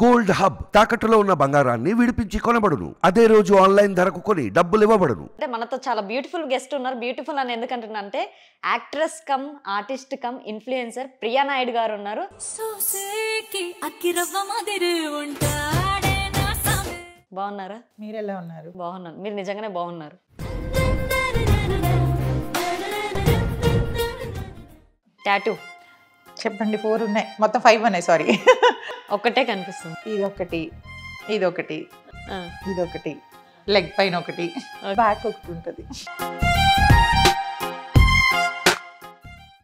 Gold hub తాకట్టులో ఉన్న బంగారాన్ని విడిపించి కొనబడును అదే రోజు ఆన్లైన్ ధరకు కొని డబ్బులు ఇవ్వబడును అంటే మనతో చాలా బ్యూటిఫుల్ గెస్ట్ ఉన్నారు బ్యూటిఫుల్ అని ఎందుకంటున్నా అంటే actress cum artist cum influencer Priya Naidu గారు ఉన్నారు బాగున్నారా మీరు ఎలా ఉన్నారు బాగున్నారు మీరు నిజంగానే బాగున్నారు టాటూ చెప్పండి ఫోర్ ఉన్నాయి మొత్తం ఫైవ్ ఉన్నాయి సారీ ఒకటే కనిపిస్తుంది ఇది ఒకటి ఇది ఒకటి ఇది ఒకటి లెగ్ పైన ఒకటి బ్యాక్ ఒకటి ఉంటుంది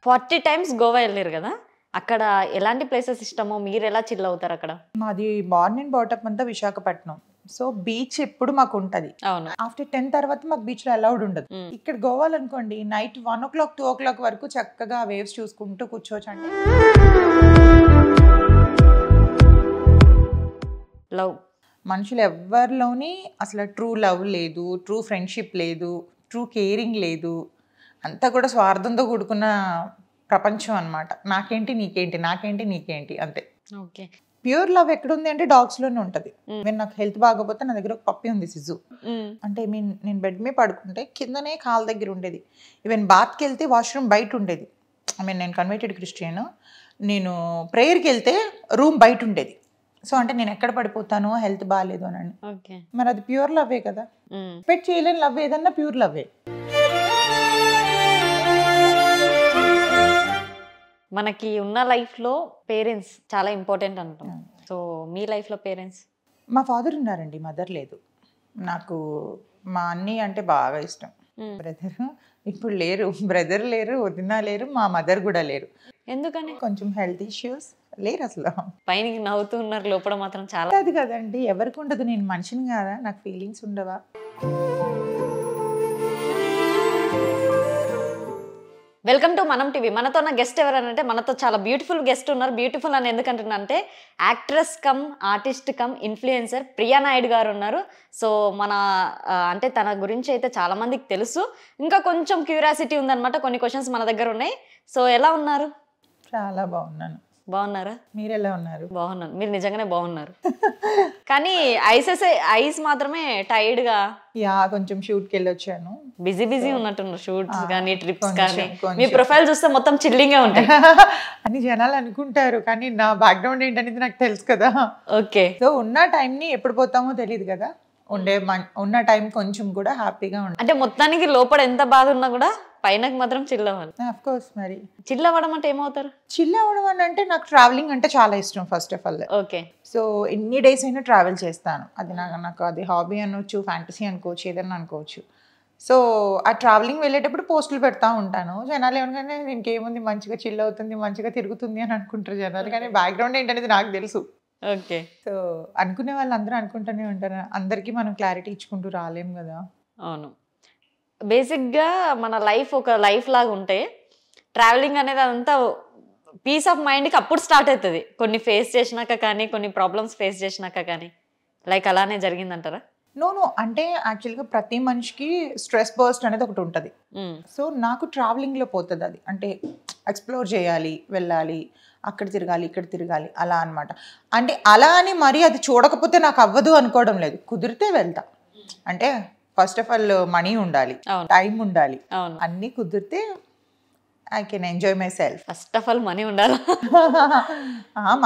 ఫార్టీ టైమ్స్ గోవా వెళ్ళారు కదా అక్కడ ఎలాంటి ప్లేసెస్ ఇష్టమో మీరు ఎలా చిల్ అవుతారు అక్కడ మాది మార్నింగ్ బాటప్ అంతా విశాఖపట్నం సో బీచ్ ఎప్పుడు మాకు ఉంటది ఆఫ్టర్ టెన్ తర్వాత మాకు బీచ్ లో అలౌడ్ ఉండదు ఇక్కడ గోవాలి అనుకోండి night one o'clock two o'clock వరకు చక్కగా వేవ్స్ చూసుకుంటూ కూర్చోవచ్చు అండి లవ్ మనుషులు ఎవరిలోని అసలు ట్రూ లవ్ లేదు ట్రూ ఫ్రెండ్షిప్ లేదు ట్రూ కేరింగ్ లేదు అంతా కూడా స్వార్థంతో కూడుకున్న ప్రపంచం అనమాట నాకేంటి నీకేంటి నాకేంటి నీకేంటి అంతే ఓకే ప్యూర్ లవ్ ఎక్కడుంది అంటే డాగ్స్ లోనే ఉంటది నేను నాకు హెల్త్ బాగోపోతే నా దగ్గర ఒక పప్పి ఉంది సిజు అంటే మీన్ నేను బెడ్ మీద పడుకుంటే కిందనే కాళ్ళ దగ్గర ఉండేది ఈవెన్ బాత్కి వెళ్తే వాష్రూమ్ బయట ఉండేది ఐ మీన్ నేను కన్వర్టెడ్ క్రిస్టియన్ నేను ప్రేయర్కి వెళ్తే రూమ్ బయట ఉండేది సో అంటే నేను ఎక్కడ పడిపోతాను హెల్త్ బాగాలేదు అని మరి అది ప్యూర్ లవ్వే కదా పెట్ చేయలేని లవ్ ఏదన్నా ప్యూర్ లవ్వే మనకి ఉన్న లైఫ్లో పేరెంట్స్ చాలా ఇంపార్టెంట్ అంటాం సో మీ లైఫ్లో పేరెంట్స్ మా ఫాదర్ ఉన్నారండి మదర్ లేదు నాకు మా అన్నీ అంటే బాగా ఇష్టం బ్రదర్ ఇప్పుడు లేరు బ్రదర్ లేరు వదిన లేరు మా మదర్ కూడా లేరు ఎందుకని కొంచెం హెల్త్ ఇష్యూస్ లేరు అసలు పైన నవ్వుతూ ఉన్నారు లోపల మాత్రం చాలా అది కదండి ఎవరికి ఉండదు నేను మనిషిని కాదా నాకు ఫీలింగ్స్ ఉండవా వెల్కమ్ టు మనం టీవీ మనతో నా గెస్ట్ ఎవరనంటే మనతో చాలా బ్యూటిఫుల్ గెస్ట్ ఉన్నారు బ్యూటిఫుల్ అని అంటే actress cum artist cum influencer Priya Naidu గారు ఉన్నారు సో మన అంటే తన గురించి అయితే చాలా మందికి తెలుసు ఇంకా కొంచెం క్యూరియాసిటీ ఉందనమాట కొన్ని క్వశ్చన్స్ మన దగ్గర ఉన్నాయి సో ఎలా ఉన్నారు చాలా బాగున్నాను బాగున్నారా మీరు ఎలా ఉన్నారు బాగున్నాను మీరు నిజంగానే బాగున్నారు కానీ ఐసెస్ ఐస్ మాత్రమే టైర్డ్ గా యా కొంచెం షూట్ కి వచ్చాను బిజీ బిజీ ఉన్నట్టున్నారు షూట్స్ కానీ ట్రిప్స్ కానీ మీ ప్రొఫైల్ చూస్తే మొత్తం చిల్లింగే ఉంటాయి అని జనాలు అనుకుంటారు కానీ నా బ్యాక్గ్రౌండ్ ఏంటనేది నాకు తెలుసు కదా ఓకే సో ఉన్న టైం ని ఎప్పుడు పోతామో తెలియదు కదా ఉండే ఉన్న టైం కొంచెం కూడా హ్యాపీగా ఉంటుంది అంటే మొత్తానికి లోపల ఎంత బాధ ఉన్నా కూడా పైనకి మాత్రం చిల్ మరి చిల్ అవ్వడం అంటే ఏమవుతారు చిల్ అవ్వడం అని అంటే నాకు ట్రావెలింగ్ అంటే చాలా ఇష్టం first of all okay so ఎన్ని డేస్ అయినా ట్రావెల్ చేస్తాను అది నాకు నాకు అది హాబీ అనొచ్చు ఫ్యాంటసీ అనుకోవచ్చు ఏదైనా అనుకోవచ్చు సో ఆ ట్రావెలింగ్ వెళ్ళేటప్పుడు పోస్టులు పెడతా ఉంటాను జనాలు ఏమనగానే ఇంకేముంది మంచిగా చిల్ అవుతుంది మంచిగా తిరుగుతుంది అని అనుకుంటారు జనాలు కానీ బ్యాక్గ్రౌండ్ ఏంటనేది నాకు తెలుసు ఓకే సో అనుకునే వాళ్ళు అందరూ అనుకుంటూనే ఉంటారు అందరికీ మనం క్లారిటీ ఇచ్చుకుంటూ రాలేం కదా అవును బేసిక్గా మన లైఫ్ ఒక లైఫ్ లాగా ఉంటే ట్రావెలింగ్ అనేది అదంతా పీస్ ఆఫ్ మైండ్కి అప్పుడు స్టార్ట్ అవుతుంది కొన్ని ఫేస్ చేసినాక కానీ కొన్ని ప్రాబ్లమ్స్ ఫేస్ చేసినాక కానీ లైక్ అలానే జరిగిందంటారా నో నో అంటే యాక్చువల్గా ప్రతి మనిషికి స్ట్రెస్ బర్స్ట్ అనేది ఒకటి ఉంటుంది సో నాకు ట్రావెలింగ్లో పోతుంది అది అంటే ఎక్స్ప్లోర్ చేయాలి వెళ్ళాలి అక్కడ తిరగాలి ఇక్కడ తిరగాలి అలా అనమాట అంటే అలా అని మరీ అది చూడకపోతే నాకు అవ్వదు అనుకోవడం లేదు కుదిరితే వెళ్తా అంటే ఫస్ట్ ఆఫ్ ఆల్ మనీ ఉండాలి టైం ఉండాలి అన్ని కుదిరితే I can enjoy myself first of all money ఉండాలి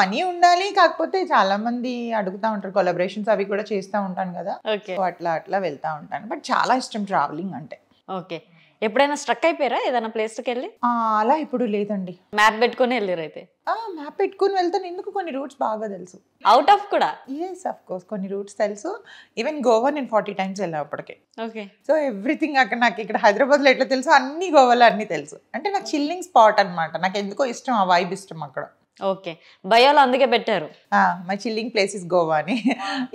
మనీ ఉండాలి కాకపోతే చాలా మంది అడుగుతా ఉంటారు కొలబరేషన్స్ అవి కూడా చేస్తూ ఉంటాను కదా అట్లా అట్లా వెళ్తా ఉంటాను బట్ చాలా ఇష్టం ట్రావెలింగ్ అంటే ఓకే ఎప్పుడైనా స్ట్రక్ అయిపోయారా ఏదైనా ప్లేస్కి వెళ్ళి అలా ఇప్పుడు లేదండి మ్యాప్ పెట్టుకుని వెళ్ళారు అయితే మ్యాప్ పెట్టుకుని వెళ్తాను ఎందుకు కొన్ని రూట్స్ బాగా తెలుసు అవుట్ ఆఫ్ కూడా ఎస్ ఆఫ్ కోర్స్ కొన్ని రూట్స్ తెలుసు ఈవెన్ గోవా నేను ఫార్టీ టైమ్స్ వెళ్ళాను అప్పటికే ఓకే సో ఎవ్రీథింగ్ అక్కడ నాకు ఇక్కడ హైదరాబాద్లో ఎట్లా తెలుసు అన్ని గోవాలో అన్ని తెలుసు అంటే నాకు చిల్లింగ్ స్పాట్ అనమాట నాకు ఎందుకో ఇష్టం ఆ వైబ్ ఇష్టం అక్కడ ఓకే బయోలో అందుకే పెట్టారు మై చిల్లింగ్ ప్లేసెస్ గోవా అని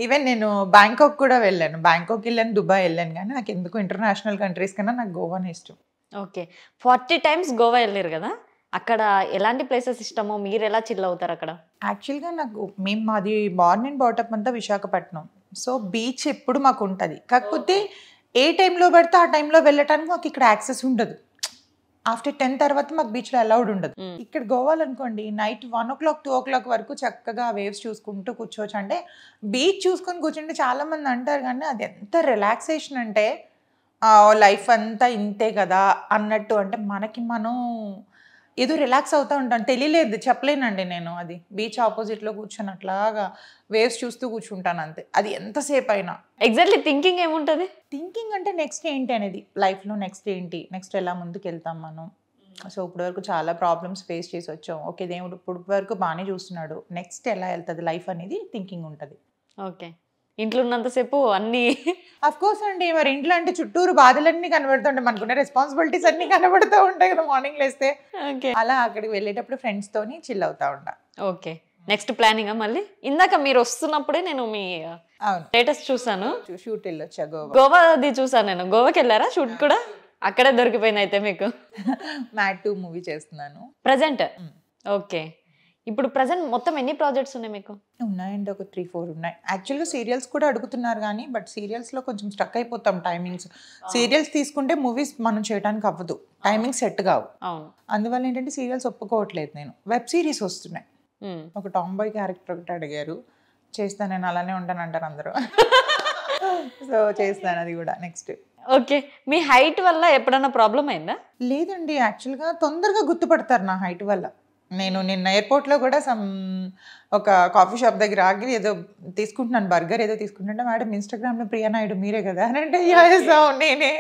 ఈవెన్ నేను బ్యాంకాక్ కూడా వెళ్ళాను బ్యాంకాక్ వెళ్ళాను దుబాయ్ వెళ్ళాను కానీ నాకు ఎందుకు ఇంటర్నేషనల్ కంట్రీస్ కన్నా నాకు గోవానే ఇష్టం ఓకే ఫార్టీ టైమ్స్ గోవా వెళ్ళారు కదా అక్కడ ఎలాంటి ప్లేసెస్ ఇష్టమో మీరు ఎలా చిల్ అవుతారు అక్కడ యాక్చువల్గా నాకు మేము మాది మార్నింగ్ బాటప్ అంతా విశాఖపట్నం సో బీచ్ ఎప్పుడు మాకు ఉంటుంది కాకపోతే ఏ టైంలో పడితే ఆ టైంలో వెళ్ళటానికి మాకు ఇక్కడ యాక్సెస్ ఉండదు ఆఫ్టర్ టెన్ తర్వాత మాకు బీచ్లో అలౌడ్ ఉండదు ఇక్కడ గోవాలనుకోండి night one o'clock two o'clock వరకు చక్కగా వేవ్స్ చూసుకుంటూ కూర్చోవచ్చు అంటే బీచ్ చూసుకొని కూర్చుంటే చాలామంది అంటారు కానీ అది ఎంత రిలాక్సేషన్ అంటే లైఫ్ అంతా ఇంతే కదా అన్నట్టు అంటే మనకి మనం ఏదో రిలాక్స్ అవుతూ ఉంటాను తెలియలేదు చెప్పలేనండి నేను అది బీచ్ ఆపోజిట్లో కూర్చొని అట్లాగా వేవ్స్ చూస్తూ కూర్చుంటాను అంతే అది ఎంతసేపు అయినా ఎగ్జాక్ట్లీ థింకింగ్ ఏముంటుంది థింకింగ్ అంటే నెక్స్ట్ ఏంటి అనేది లైఫ్లో నెక్స్ట్ ఏంటి నెక్స్ట్ ఎలా ముందుకు వెళ్తాం మనం సో ఇప్పుడు వరకు చాలా ప్రాబ్లమ్స్ ఫేస్ చేసి వచ్చాం ఓకే దేవుడు ఇప్పుడు వరకు బాగానే చూస్తున్నాడు నెక్స్ట్ ఎలా వెళ్తుంది లైఫ్ అనేది థింకింగ్ ఉంటుంది ఓకే ఇంట్లో ఉన్నంతసేపు అన్ని అఫ్ కోర్స్ అండి మరి ఇంట్లో అంటే చుట్టూరు బాధలన్నీ కనబడుతుంటాయి మనకున్న రెస్పాన్సిబిలిటీస్ అన్ని కనబడుతూ ఉంటాయి కదా మార్నింగ్ లేస్తే అలా అక్కడికి వెళ్ళేటప్పుడు ఫ్రెండ్స్ తోని చిల్ అవుతా ఉంటా ఓకే నెక్స్ట్ ప్లానింగ్ మళ్ళీ ఇందాక మీరు వస్తున్నప్పుడే నేను మీ స్టేటస్ చూసాను షూట్ వెళ్ళొచ్చా గోవా గోవా అది చూసాను నేను గోవాకి వెళ్ళారా షూట్ కూడా అక్కడే దొరికిపోయింది అయితే మీకు మ్యాట్ టూ మూవీ చేస్తున్నాను ప్రజెంట్ ఓకే hmm. ఇప్పుడు ప్రజెంట్ మొత్తం ఎన్ని ప్రాజెక్ట్స్ ఉన్నాయి మీకు ఉన్నాయండి ఒక త్రీ ఫోర్ ఉన్నాయి యాక్చువల్గా సీరియల్స్ కూడా అడుగుతున్నారు కానీ బట్ సీరియల్స్లో కొంచెం స్ట్రక్ అయిపోతాం టైమింగ్స్ సీరియల్స్ తీసుకుంటే మూవీస్ మనం చేయడానికి అవ్వదు టైమింగ్ సెట్ కావు అందువల్ల ఏంటంటే సీరియల్స్ ఒప్పుకోవట్లేదు నేను వెబ్ సిరీస్ వస్తున్నాయి hmm. ఒక టామ్ బాయ్ క్యారెక్టర్ ఒకటి అడిగారు చేస్తాను నేను అలానే ఉంటాను అంటారు అందరూ సో చేస్తాను అది కూడా నెక్స్ట్ ఓకే మీ హైట్ వల్ల ఎప్పుడైనా ప్రాబ్లం అయిందా లేదండి యాక్చువల్గా తొందరగా గుర్తుపడతారు నా హైట్ వల్ల నేను నిన్న ఎయిర్పోర్ట్లో కూడా సమ్ ఒక కాఫీ షాప్ దగ్గర ఆగి ఏదో తీసుకుంటున్నాను బర్గర్ ఏదో తీసుకుంటుంటే మేడం ఇన్స్టాగ్రామ్లో ప్రియా నాయుడు మీరే కదా అని అంటే నేనే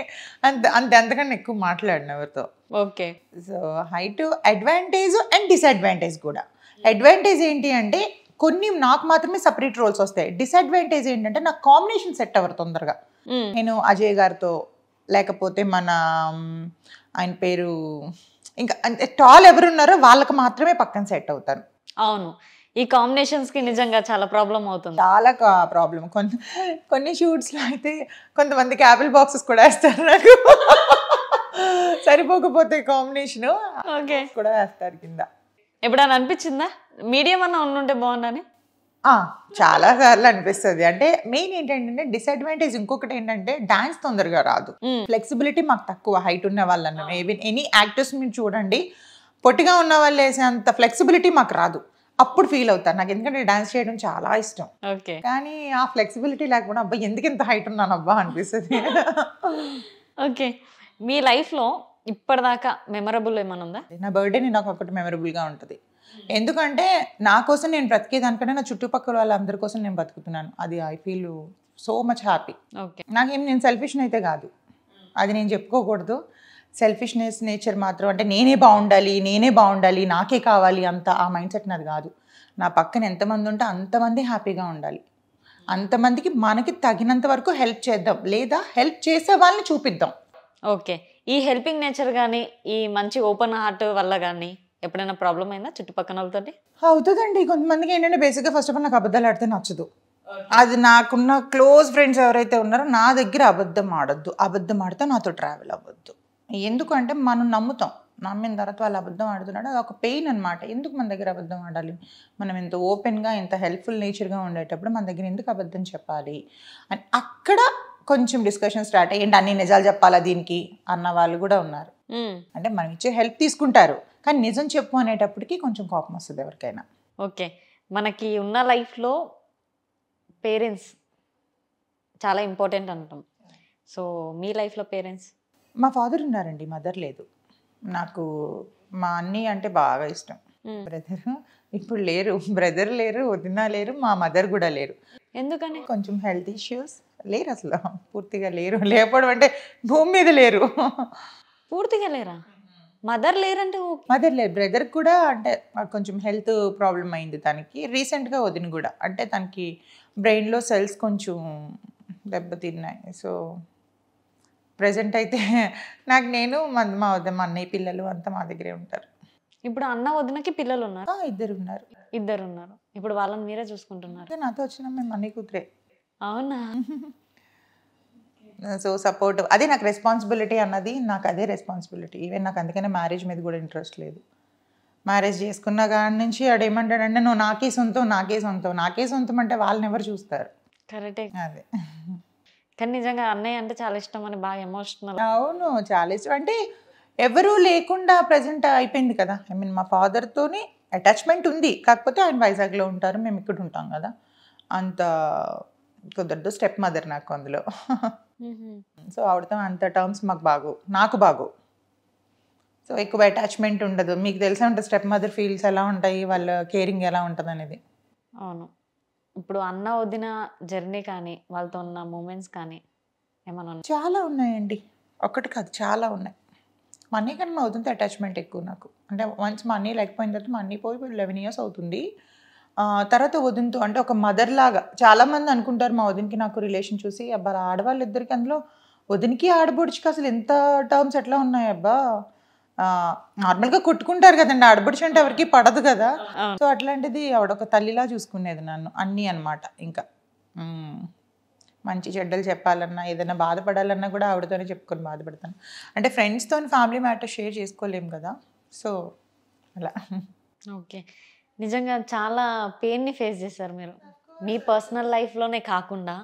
అంత అంత అంతకన్నా ఎక్కువ మాట్లాడిన ఎవరితో okay so height advantage and disadvantage కూడా అడ్వాంటేజ్ ఏంటి అంటే కొన్ని నాకు మాత్రమే సపరేట్ రోల్స్ వస్తాయి డిసడ్వాంటేజ్ ఏంటంటే నాకు కాంబినేషన్ సెట్ అవ్వరు తొందరగా నేను అజయ్ గారితో లేకపోతే మన ఆయన పేరు ఇంకా అంటే టాల్ ఎవరున్నారో వాళ్ళకి మాత్రమే పక్కన సెట్ అవుతారు అవును ఈ కాంబినేషన్స్ కి నిజంగా చాలా ప్రాబ్లం అవుతుంది చాలా ప్రాబ్లం కొంత కొన్ని షూట్స్ లో అయితే కొంతమంది క్యాపిల్ బాక్సెస్ కూడా వేస్తారు నాకు సరిపోకపోతే కాంబినేషన్ కూడా వేస్తారు కింద ఎప్పుడైనా అనిపించిందా మీడియం అన్న ఉండుంటే బాగుండని చాలా సార్లు అనిపిస్తుంది అంటే మెయిన్ ఏంటంటే డిసడ్వాంటేజ్ ఇంకొకటి ఏంటంటే డాన్స్ తొందరగా రాదు ఫ్లెక్సిబిలిటీ మాకు తక్కువ హైట్ ఉన్న వాళ్ళను ఈవెన్ ఎనీ యాక్టర్స్ మీరు చూడండి పొట్టిగా ఉన్న వాళ్ళు వేసేంత ఫ్లెక్సిబిలిటీ మాకు రాదు అప్పుడు ఫీల్ అవుతాను నాకు ఎందుకంటే డాన్స్ చేయడం చాలా ఇష్టం ఓకే కానీ ఆ ఫ్లెక్సిబిలిటీ లేకుండా అబ్బా ఎందుకు ఇంత హైట్ ఉన్నాను అబ్బా అనిపిస్తుంది ఓకే మీ లైఫ్లో ఇప్పటిదాకా మెమరబుల్ ఏమైనా ఉందా నా బర్త్డే నాకు ఒకటి మెమరబుల్గా ఉంటుంది Hmm. ఎందుకంటే నా కోసం నేను బ్రతికే దానికంటే నా చుట్టుపక్కల వాళ్ళందరి కోసం నేను బతుకుతున్నాను అది I feel so much happy నాకేం నేను సెల్ఫిష్ అయితే కాదు hmm. అది నేను చెప్పుకోకూడదు సెల్ఫిష్నెస్ నేచర్ మాత్రం అంటే నేనే బాగుండాలి నేనే బాగుండాలి నాకే కావాలి అంత ఆ మైండ్ సెట్ నాది కాదు నా పక్కన ఎంతమంది ఉంటే అంతమంది హ్యాపీగా ఉండాలి hmm. అంతమందికి మనకి తగినంత వరకు హెల్ప్ చేద్దాం లేదా హెల్ప్ చేసే వాళ్ళని చూపిద్దాం ఓకే ఈ హెల్పింగ్ నేచర్ కానీ ఈ మంచి ఓపెన్ హార్ట్ వల్ల కానీ ఎప్పుడైనా ప్రాబ్లం అయినా చుట్టుపక్కన వాళ్ళతోటి అవుతుందండి కొంతమందికి ఏంటంటే బేసిక్గా ఫస్ట్ ఆఫ్ ఆల్ నాకు అబద్ధాలు ఆడితే నచ్చదు అది నాకున్న క్లోజ్ ఫ్రెండ్స్ ఎవరైతే ఉన్నారో నా దగ్గర అబద్ధం ఆడద్దు అబద్ధం ఆడితే నాతో ట్రావెల్ అవ్వద్దు ఎందుకంటే మనం నమ్ముతాం నమ్మిన తర్వాత వాళ్ళు అబద్ధం ఆడుతున్నాడు అది ఒక పెయిన్ అనమాట ఎందుకు మన దగ్గర అబద్ధం ఆడాలి మనం ఎంత ఓపెన్గా ఎంత హెల్ప్ఫుల్ నేచర్గా ఉండేటప్పుడు మన దగ్గర ఎందుకు అబద్ధం చెప్పాలి అండ్ అక్కడ కొంచెం డిస్కషన్ స్టార్ట్ అయ్యండి అన్ని నిజాలు చెప్పాలా దీనికి అన్న వాళ్ళు కూడా ఉన్నారు అంటే మనం ఇచ్చే హెల్ప్ తీసుకుంటారు కానీ నిజం చెప్పు అనేటప్పటికి కొంచెం కోపం వస్తుంది ఎవరికైనా ఓకే మనకి ఉన్న లైఫ్లో పేరెంట్స్ చాలా ఇంపార్టెంట్ అంటాం సో మీ లైఫ్లో పేరెంట్స్ మా ఫాదర్ ఉన్నారండి మదర్ లేదు నాకు మా అన్నీ అంటే బాగా ఇష్టం బ్రదర్ ఇప్పుడు లేరు బ్రదర్ లేరు వదిన లేరు మా మదర్ కూడా లేరు ఎందుకని కొంచెం హెల్త్ ఇష్యూస్ లేరు అసలు పూర్తిగా లేరు లేకపోవడం అంటే భూమి మీద లేరు పూర్తిగా లేరా మదర్ లేరంటే మదర్ లేరు బ్రదర్ కూడా అంటే కొంచెం హెల్త్ ప్రాబ్లం అయింది తనకి రీసెంట్గా వదిన కూడా అంటే తనకి బ్రెయిన్లో సెల్స్ కొంచెం దెబ్బతిన్నాయి సో ప్రజెంట్ అయితే నాకు నేను మా మా వద్ద మా అన్నయ్య పిల్లలు అంతా మా దగ్గరే ఉంటారు ఇప్పుడు అన్న వదినకి పిల్లలు ఉన్నారు ఇద్దరు ఉన్నారు ఇద్దరు ఉన్నారు ఇప్పుడు వాళ్ళని మీరే చూసుకుంటున్నారు నాతో వచ్చిన మేము అన్ని కూతురే అవునా సో సపోర్ట్ అదే నాకు రెస్పాన్సిబిలిటీ అన్నది నాకు అదే రెస్పాన్సిబిలిటీ ఈవెన్ నాకు అందుకనే మ్యారేజ్ మీద కూడా ఇంట్రెస్ట్ లేదు మ్యారేజ్ చేసుకున్న కాడి నుంచి ఆడు ఏమంటాడంటే నువ్వు నాకే సొంతం నాకే సొంతం నాకే సొంతం అంటే వాళ్ళని ఎవరు చూస్తారు కరెక్టే అదే కానీ నిజంగా అన్నయ్య అంటే చాలా ఇష్టం అని బాగా ఎమోషనల్ అవును చాలా ఇష్టం అంటే ఎవరూ లేకుండా ప్రజెంట్ అయిపోయింది కదా ఐ మీన్ మా ఫాదర్తోని అటాచ్మెంట్ ఉంది కాకపోతే ఆయన వైజాగ్లో ఉంటారు మేము ఇక్కడ ఉంటాం కదా అంత కుదరదు స్టెప్ మదర్ నాకు అందులో Mm-hmm. సో ఆవిడతో అంత టర్మ్స్ మాకు బాగు నాకు బాగు సో ఎక్కువ అటాచ్మెంట్ ఉండదు మీకు తెలిసే ఉంటుంది స్టెప్ మదర్ ఫీల్స్ ఎలా ఉంటాయి వాళ్ళ కేరింగ్ ఎలా ఉంటుంది అనేది అవును ఇప్పుడు అన్న వదిన జర్నీ కానీ వాళ్ళతో ఉన్న మూమెంట్స్ కానీ ఏమన్నా చాలా ఉన్నాయండి ఒకటి కాదు చాలా ఉన్నాయి మనీ మా అవుతుంది అటాచ్మెంట్ ఎక్కువ నాకు అంటే వన్స్ మనీ లేకపోయిన తర్వాత మనీ పోయి లెవెన్ ఇయర్స్ అవుతుంది తర్వాత వదినతో అంటే ఒక మదర్ లాగా చాలామంది అనుకుంటారు మా వదినకి నాకు రిలేషన్ చూసి అబ్బా ఆడవాళ్ళు ఇద్దరికి అందులో వదినికి ఆడబొడిచికి అసలు ఎంత టర్మ్స్ ఎట్లా ఉన్నాయి అబ్బా నార్మల్గా కొట్టుకుంటారు కదండి ఆడబొడిచి అంటే ఎవరికి పడదు కదా సో అట్లాంటిది ఒక తల్లిలా చూసుకునేది నన్ను అన్నీ అనమాట ఇంకా మంచి చెడ్డలు చెప్పాలన్నా ఏదైనా బాధపడాలన్నా కూడా ఆవిడతోనే చెప్పుకొని బాధపడతాను అంటే ఫ్రెండ్స్తో ఫ్యామిలీ మ్యాటర్ షేర్ చేసుకోలేము కదా సో అలా ఓకే నిజంగా చాలా పెయిన్ని ఫేస్ చేశారు మీరు మీ పర్సనల్ లైఫ్లోనే కాకుండా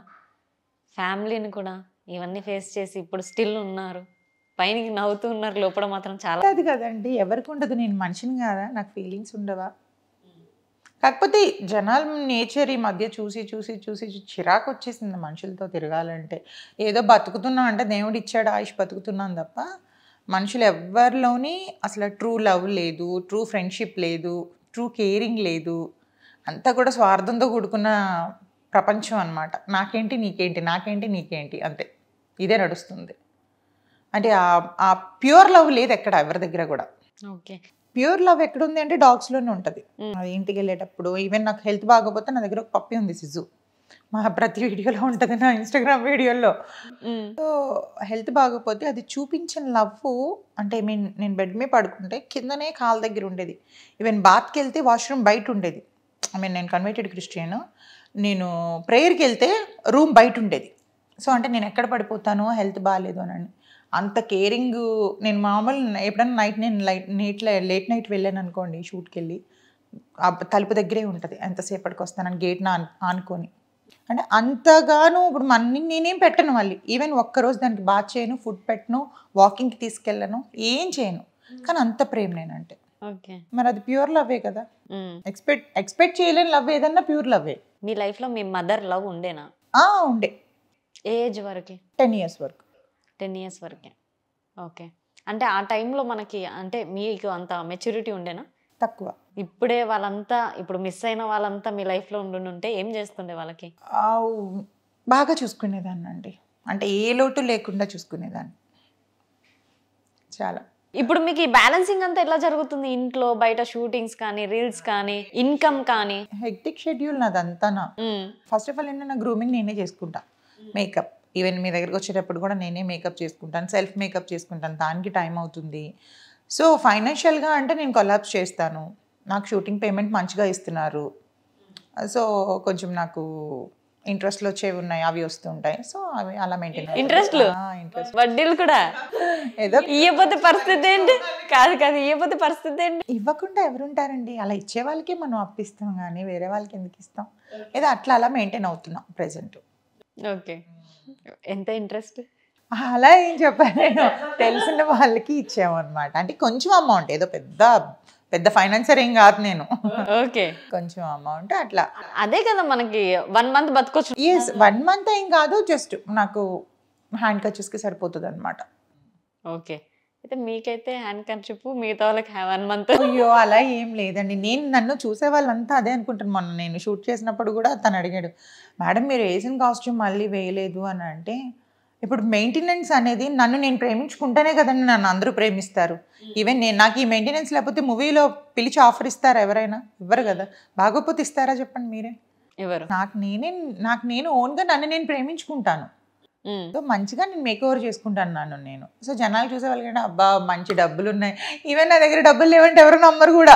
ఫ్యామిలీని కూడా ఇవన్నీ ఫేస్ చేసి ఇప్పుడు స్టిల్ ఉన్నారు పైనకి నవ్వుతూ ఉన్నారు లోపల మాత్రం చాలా అది కదండి ఎవరికి ఉండదు నేను మనిషిని కాదా నాకు ఫీలింగ్స్ ఉండవా కాకపోతే జనాల నేచర్ ఈ మధ్య చూసి చూసి చూసి చిరాకు వచ్చేసింది మనుషులతో తిరగాలంటే ఏదో బతుకుతున్నా అంటే దేవుడు ఇచ్చాడు ఆయుష్ బతుకుతున్నాను తప్ప మనుషులు ఎవరిలోని అసలు ట్రూ లవ్ లేదు ట్రూ ఫ్రెండ్షిప్ లేదు ట్రూ కేరింగ్ లేదు అంతా కూడా స్వార్థంతో కూడుకున్న ప్రపంచం అనమాట నాకేంటి నీకేంటి నాకేంటి నీకేంటి అంతే ఇదే నడుస్తుంది అంటే ఆ ప్యూర్ లవ్ లేదు ఎక్కడ ఎవరి దగ్గర కూడా ఓకే ప్యూర్ లవ్ ఎక్కడ ఉంది అంటే డాగ్స్లోనే ఉంటుంది ఇంటికి వెళ్ళేటప్పుడు ఈవెన్ నాకు హెల్త్ బాగోపోతే నా దగ్గర ఒక పప్పి ఉంది సిజు మా ప్రతి వీడియోలో ఉంటుంది నా ఇన్స్టాగ్రామ్ వీడియోలో సో హెల్త్ బాగోపోతే అది చూపించిన లవ్ అంటే ఐ మీన్ నేను బెడ్ మీద పడుకుంటే కిందనే కాళ్ళ దగ్గర ఉండేది ఈవెన్ బాత్కి వెళ్తే వాష్రూమ్ బయట ఉండేది ఐ మీన్ నేను కన్వర్టెడ్ క్రిస్టియన్ నేను ప్రేయర్కి వెళ్తే రూమ్ బయట ఉండేది సో అంటే నేను ఎక్కడ పడిపోతాను హెల్త్ బాగాలేదు అని అంత కేరింగ్ నేను మామూలు ఎప్పుడన్నా నైట్ నేను లైట్ నైట్ లేట్ నైట్ వెళ్ళాను అనుకోండి షూట్కి వెళ్ళి తలుపు దగ్గరే ఉంటుంది ఎంతసేపటికి వస్తానని గేట్ నా ఆనుకొని అంటే అంతగాను ఇప్పుడు మన్ని నేనేం పెట్టను మళ్ళీ ఈవెన్ ఒక్కరోజు దానికి బాగా చేయను ఫుడ్ పెట్టను వాకింగ్కి తీసుకెళ్ళను ఏం చేయను కానీ అంత ప్రేమ నేనంటే మరి అది ప్యూర్ లవ్వే కదా ఎక్స్పెక్ట్ ఎక్స్పెక్ట్ చేయలేని లవ్ ఏదన్నా ప్యూర్ లవ్వే మీ లైఫ్లో మీ మదర్ లవ్ ఉండేనా ఉండే ఏజ్ వరకు టెన్ ఇయర్స్ వరకు టెన్ ఇయర్స్ వరకే ఓకే అంటే ఆ టైంలో మనకి అంటే మీకు అంత మెచ్యూరిటీ ఉండేనా తక్కువ ఇప్పుడే వాళ్ళంతా ఇప్పుడు మిస్ అయిన వాళ్ళంతా మీ లైఫ్లో ఉండుంటే ఏం చేస్తుండే వాళ్ళకి బాగా చూసుకునేదాన్ని అండి అంటే ఏ లోటు లేకుండా చూసుకునేదాన్ని చాలా ఇప్పుడు మీకు ఈ బ్యాలెన్సింగ్ అంతా ఎలా జరుగుతుంది ఇంట్లో బయట షూటింగ్స్ కానీ రీల్స్ కానీ ఇన్కమ్ కానీ హెక్టిక్ షెడ్యూల్ నాదంతానా ఫస్ట్ ఆఫ్ ఆల్ ఏంటంటే నా గ్రూమింగ్ నేనే చేసుకుంటా మేకప్ ఈవెన్ మీ దగ్గరకు వచ్చేటప్పుడు కూడా నేనే మేకప్ చేసుకుంటాను సెల్ఫ్ మేకప్ చేసుకుంటాను దానికి టైం అవుతుంది సో ఫైనాన్షియల్గా అంటే నేను కొలాబ్స్ చేస్తాను నాకు షూటింగ్ పేమెంట్ మంచిగా ఇస్తున్నారు సో కొంచెం నాకు ఇంట్రెస్ట్లు వచ్చేవి ఉన్నాయి అవి వస్తుంటాయి సో అవి అలా మెయింటైన్ ఇంట్రెస్ట్ ఇంట్రెస్ట్ వడ్డీలు కూడా ఏదో ఇవ్వకపోతే పరిస్థితి ఏంటి కాదు కాదు ఇవ్వకపోతే పరిస్థితి ఏంటి ఇవ్వకుండా ఎవరుంటారండి అలా ఇచ్చే వాళ్ళకి మనం అప్పిస్తాం కానీ వేరే వాళ్ళకి ఎందుకు ఇస్తాం ఏదో అట్లా అలా మెయింటైన్ అవుతున్నాం ప్రెసెంట్ ఓకే ఎంత ఇంట్రెస్ట్ అలా ఏం చెప్పాను తెలిసిన వాళ్ళకి ఇచ్చామన్నమాట అంటే కొంచెం అమౌంట్ ఏదో పెద్ద పెద్ద ఫైనాన్సర్ ఏం కాదు నేను ఓకే కొంచెం అమౌంట్ అట్లా అదే కదా మనకి వన్ మంత్ బతకొచ్చు ఎస్ వన్ మంత్ ఏం కాదు జస్ట్ నాకు హ్యాండ్ కి సరిపోతుంది అనమాట ఓకే అయితే మీకైతే హ్యాండ్ కర్చిప్ మిగతా వాళ్ళకి వన్ మంత్ అయ్యో అలా ఏం లేదండి నేను నన్ను చూసే వాళ్ళంతా అదే అనుకుంటాను మొన్న నేను షూట్ చేసినప్పుడు కూడా తను అడిగాడు మేడం మీరు వేసిన కాస్ట్యూమ్ మళ్ళీ వేయలేదు అని అంటే ఇప్పుడు మెయింటెనెన్స్ అనేది నన్ను నేను ప్రేమించుకుంటేనే కదండి నన్ను అందరూ ప్రేమిస్తారు ఈవెన్ నేను నాకు ఈ మెయింటెనెన్స్ లేకపోతే మూవీలో పిలిచి ఆఫర్ ఇస్తారా ఎవరైనా ఇవ్వరు కదా బాగోపోతే ఇస్తారా చెప్పండి మీరే ఎవరు నాకు నేనే నాకు నేను ఓన్గా నన్ను నేను ప్రేమించుకుంటాను సో మంచిగా నేను మేక్ ఓవర్ చేసుకుంటున్నాను నేను సో జనాలు చూసేవాళ్ళకంటే అబ్బా మంచి డబ్బులు ఉన్నాయి ఈవెన్ నా దగ్గర డబ్బులు లేవంటే ఎవరు నమ్మరు కూడా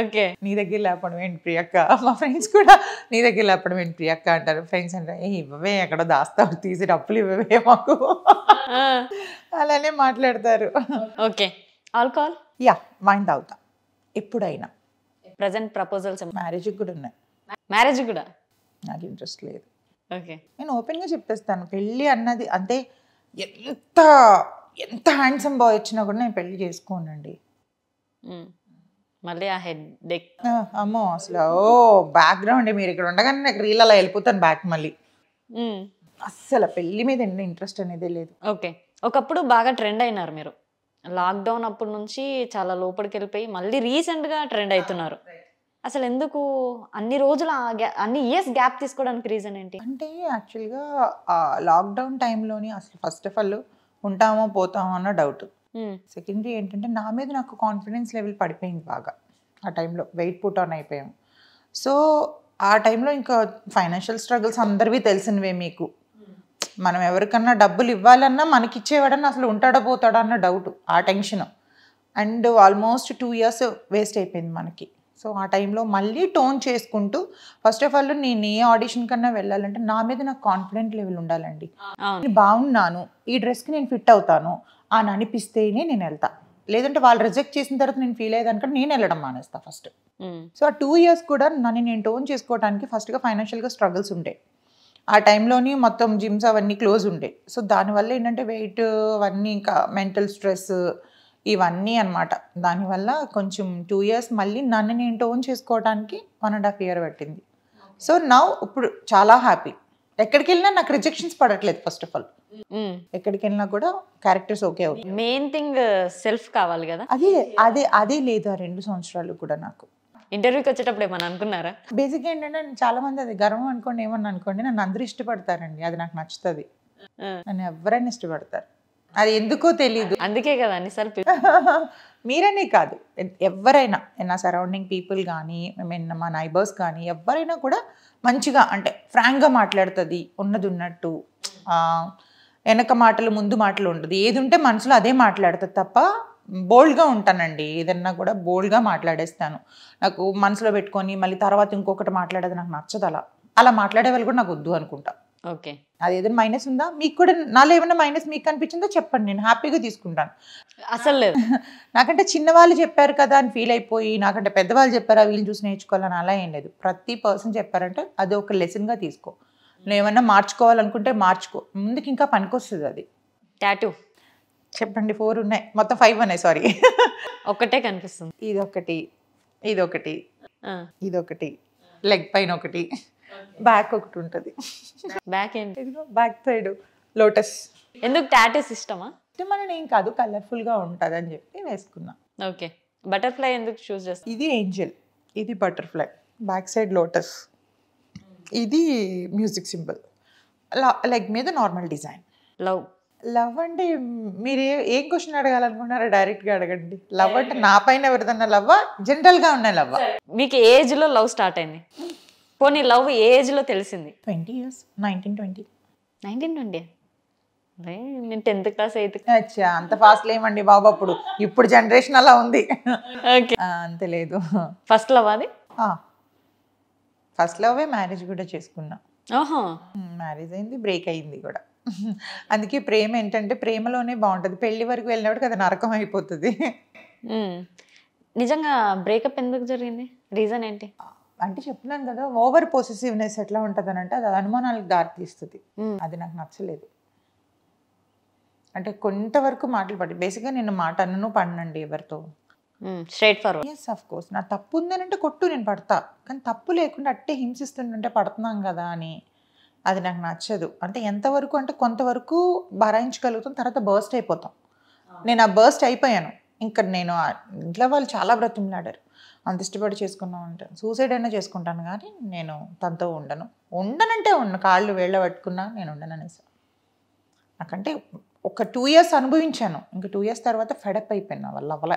ఓకే నీ దగ్గర లేపడం ఏంటి ప్రియక్క మా ఫ్రెండ్స్ కూడా నీ దగ్గర లేపడం ఏంటి ప్రియక్క అంటారు ఫ్రెండ్స్ అంటారు ఏ ఇవ్వవే ఎక్కడ దాస్తావు తీసి డబ్బులు ఇవ్వవే మాకు అలానే మాట్లాడతారు ఓకే ఆల్కహాల్ యా వైన్ తాగుతా ఎప్పుడైనా ప్రజెంట్ ప్రపోజల్స్ మ్యారేజ్ కూడా ఉన్నాయి మ్యారేజ్ కూడా నాకు ఇంట్రెస్ట్ లేదు నేను ఓపెన్గా చెప్పేస్తాను పెళ్ళి అన్నది అంటే ఎంత ఎంత హ్యాండ్సమ్ బాయ్ వచ్చినా కూడా నేను పెళ్లి చేసుకోనండి మళ్ళీ ఆ హెడ్ డెక్ అమ్మో అసలు ఓ బ్యాక్గ్రౌండ్ మీరు ఇక్కడ ఉండగానే నాకు రీల్ అలా వెళ్ళిపోతాను బ్యాక్ మళ్ళీ అస్సలు పెళ్లి మీద ఇంట్రెస్ట్ అనేది లేదు ఓకే ఒకప్పుడు బాగా ట్రెండ్ అయినారు మీరు లాక్డౌన్ అప్పటి నుంచి చాలా లోపలికి వెళ్ళిపోయి మళ్ళీ రీసెంట్గా ట్రెండ్ అవుతున్నారు అసలు ఎందుకు అన్ని రోజులు అన్ని ఇయర్స్ గ్యాప్ తీసుకోవడానికి రీజన్ ఏంటి అంటే యాక్చువల్గా లాక్డౌన్ టైంలోని అసలు ఫస్ట్ ఆఫ్ ఆల్ ఉంటామో పోతామో అన్న డౌట్ సెకండరీ hmm. ఏంటంటే నా మీద నాకు కాన్ఫిడెన్స్ లెవెల్ పడిపోయింది బాగా ఆ టైంలో వెయిట్ పుట్ ఆన్ అయిపోయాం సో ఆ టైంలో ఇంకా ఫైనాన్షియల్ స్ట్రగుల్స్ అందరివి తెలిసినవే మీకు మనం ఎవరికన్నా డబ్బులు ఇవ్వాలన్నా మనకి ఇచ్చేవాడన్నా అసలు ఉంటాడో పోతాడా అన్న డౌట్ ఆ tension and almost two years waste అయిపోయింది మనకి సో ఆ టైంలో మళ్ళీ టోన్ చేసుకుంటూ ఫస్ట్ ఆఫ్ ఆల్ నేను ఏ ఆడిషన్ కన్నా వెళ్ళాలంటే నా మీద నాకు కాన్ఫిడెంట్ లెవెల్ ఉండాలండి నేను బాగున్నాను ఈ డ్రెస్కి నేను ఫిట్ అవుతాను అని అనిపిస్తేనే నేను వెళ్తా లేదంటే వాళ్ళు రిజెక్ట్ చేసిన తర్వాత నేను ఫీల్ అయ్యేదానికంటే నేను వెళ్ళడం మానేస్తా ఫస్ట్ సో ఆ టూ ఇయర్స్ కూడా నన్ను నేను టోన్ చేసుకోవడానికి ఫస్ట్గా ఫైనాన్షియల్గా స్ట్రగుల్స్ ఉండే ఆ టైంలోని మొత్తం జిమ్స్ అవన్నీ క్లోజ్ ఉండే సో దానివల్ల ఏంటంటే వెయిట్ అవన్నీ ఇంకా మెంటల్ స్ట్రెస్ ఇవన్నీ అనమాట దానివల్ల కొంచెం టూ ఇయర్స్ మళ్ళీ నన్ను నేను టోన్ చేసుకోవడానికి వన్ అండ్ హాఫ్ ఇయర్ పట్టింది సో నా ఇప్పుడు చాలా హ్యాపీ ఎక్కడికి వెళ్ళినా నాకు రిజెక్షన్స్ పడట్లేదు ఫస్ట్ ఆఫ్ ఆల్ ఎక్కడికి వెళ్ళినా కూడా క్యారెక్టర్స్ ఓకే అవుతాయి మెయిన్ థింగ్ సెల్ఫ్ కావాలి కదా అదే అదే అదే లేదు ఆ రెండు సంవత్సరాలు కూడా నాకు ఇంటర్వ్యూకి వచ్చేటప్పుడు ఏమన్నా అనుకున్నారా బేసిక్గా ఏంటంటే చాలా మంది అది గర్వం అనుకోండి ఏమన్నా అనుకోండి నన్ను అందరూ ఇష్టపడతారండి అది నాకు నచ్చుతుంది hmm. నన్ను ఎవరైనా ఇష్టపడతారు అది ఎందుకో తెలీదు అందుకే కదా సార్ మీరనే కాదు ఎవరైనా నా సరౌండింగ్ పీపుల్ కానీ మీన్ మా నైబర్స్ కానీ ఎవరైనా కూడా మంచిగా అంటే ఫ్రాంక్గా మాట్లాడుతుంది ఉన్నది ఉన్నట్టు వెనక మాటలు ముందు మాటలు ఉండదు ఏది ఉంటే మనసులో అదే మాట్లాడుతుంది తప్ప బోల్డ్గా ఉంటానండి ఏదన్నా కూడా బోల్డ్గా మాట్లాడేస్తాను నాకు మనసులో పెట్టుకొని మళ్ళీ తర్వాత ఇంకొకటి మాట్లాడేది నాకు నచ్చదు అలా అలా మాట్లాడే వాళ్ళు కూడా నాకు వద్దు అనుకుంటా ఓకే అది ఏదైనా మైనస్ ఉందా మీకు కూడా నాలో ఏమైనా మైనస్ మీకు కనిపించిందో చెప్పండి నేను హ్యాపీగా తీసుకుంటాను అసలు లేదు నాకంటే చిన్నవాళ్ళు చెప్పారు కదా అని ఫీల్ అయిపోయి నాకంటే పెద్దవాళ్ళు చెప్పారు వీళ్ళు చూసి నేర్చుకోవాలని అలా ఏం లేదు ప్రతి పర్సన్ చెప్పారంటే అది ఒక లెసన్గా తీసుకో నువ్వు ఏమన్నా మార్చుకోవాలనుకుంటే మార్చుకో ముందుకు ఇంకా పనికొస్తుంది అది టాటూ చెప్పండి ఫోర్ ఉన్నాయి మొత్తం ఫైవ్ ఉన్నాయి సారీ ఒకటే కనిపిస్తుంది ఇది ఒకటి ఇది ఒకటి ఇది ఒకటి లెగ్ పైన ఒకటి బ్యాక్ ఒకటి ఉంటుంది బ్యాక్ బ్యాక్ సైడ్ లోటస్ ఎందుకు టాటెస్ ఇష్టమా ఇష్టం అని ఏం కాదు కలర్ఫుల్గా ఉంటుంది అని చెప్పి వేసుకున్నా ఓకే బటర్ఫ్లై ఎందుకు చూస్ చేస్తా ఇది ఏంజల్ ఇది బటర్ఫ్లై బ్యాక్ సైడ్ లోటస్ ఇది మ్యూజిక్ సింబల్ లెగ్ మీద నార్మల్ డిజైన్ లవ్ లవ్ అంటే మీరు ఏం క్వశ్చన్ అడగాలనుకున్నారా డైరెక్ట్గా అడగండి లవ్ అంటే నా పైన ఎవరిదన్నా లవ్వా జనరల్గా ఉన్నాయి లవ్వా మీకు ఏజ్లో లవ్ స్టార్ట్ అయింది పోనీ లవ్ ఏజ్లో తెలిసింది twenty years nineteen twenty nineteen twenty నేను టెన్త్ క్లాస్ అయితే అచ్చా అంత ఫాస్ట్ లేమండి బాబు అప్పుడు ఇప్పుడు జనరేషన్ అలా ఉంది ఓకే అంత లేదు ఫస్ట్ లవ్ అది ఫస్ట్ లవ్ మ్యారేజ్ కూడా చేసుకున్నా మ్యారేజ్ అయింది బ్రేక్ అయింది కూడా అందుకే ప్రేమ ఏంటంటే ప్రేమలోనే బాగుంటుంది పెళ్లి వరకు వెళ్ళినప్పుడు కదా నరకం అయిపోతుంది నిజంగా బ్రేకప్ ఎందుకు జరిగింది రీజన్ ఏంటి అంటే చెప్తున్నాను కదా ఓవర్ పొసెసివ్నెస్ ఎట్లా ఉంటుంది అంటే అది అనుమానాలకు దారితీస్తుంది అది నాకు నచ్చలేదు అంటే కొంతవరకు మాటలు పడి బేసిక్గా నేను మాట అన్నను పడినండి ఎవరితో straightforward yes of course నా తప్పు అంటే కొట్టు నేను పడతా కానీ తప్పు లేకుండా అట్టే హింసిస్తుంటే పడుతున్నాం కదా అని అది నాకు నచ్చదు అంటే ఎంతవరకు అంటే కొంతవరకు భరాయించగలుగుతాం తర్వాత బర్స్ట్ అయిపోతాం నేను ఆ బర్స్ట్ అయిపోయాను ఇంకా నేను ఇంట్లో వాళ్ళు చాలా బ్రతిమలాడారు అంత ఇష్టపడి చేసుకున్నాను అంటే సూసైడ్ అయినా చేసుకుంటాను కానీ నేను తనతో ఉండను ఉండనంటే ఉన్న కాళ్ళు వేళ్ళ పట్టుకున్నా నేను ఉండను అనేసి నాకంటే ఒక టూ ఇయర్స్ అనుభవించాను ఇంకా టూ ఇయర్స్ తర్వాత ఫెడప్ అయిపోయినా వాళ్ళ అవల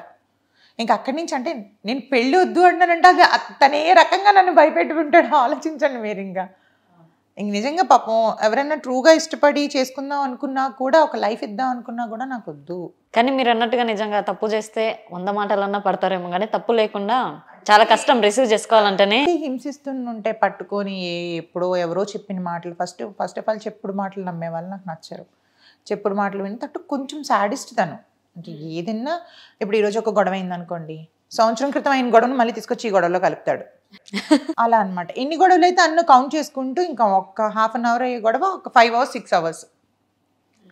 ఇంక అక్కడి నుంచి అంటే నేను పెళ్ళి వద్దు అంటానంటే అది తనే రకంగా నన్ను భయపెట్టుకుంటాడు ఆలోచించండి మీరు ఇంకా ఇంక నిజంగా పాపం ఎవరైనా ట్రూగా ఇష్టపడి చేసుకుందాం అనుకున్నా కూడా ఒక లైఫ్ ఇద్దాం అనుకున్నా కూడా నాకు వద్దు కానీ మీరు అన్నట్టుగా నిజంగా తప్పు చేస్తే వంద మాటలన్నా పడతారేమో కానీ తప్పు లేకుండా చాలా కష్టం రిసీవ్ చేసుకోవాలంటేనే హింసిస్తుంటే పట్టుకొని ఎప్పుడో ఎవరో చెప్పిన మాటలు ఫస్ట్ ఫస్ట్ ఆఫ్ ఆల్ చెప్పుడు మాటలు నమ్మే వాళ్ళు నాకు నచ్చరు చెప్పుడు మాటలు విని తట్టు కొంచెం సాడిస్ట్ తను అంటే ఏదన్నా ఇప్పుడు ఈరోజు ఒక గొడవ అయింది అనుకోండి సంవత్సరం క్రితం అయిన గొడవను మళ్ళీ తీసుకొచ్చి ఈ గొడవలో కలుపుతాడు అలా అనమాట ఎన్ని గొడవలు అయితే అన్ని కౌంట్ చేసుకుంటూ ఇంకా ఒక్క హాఫ్ అన్ అవర్ అయ్యే గొడవ ఒక ఫైవ్ అవర్స్ సిక్స్ అవర్స్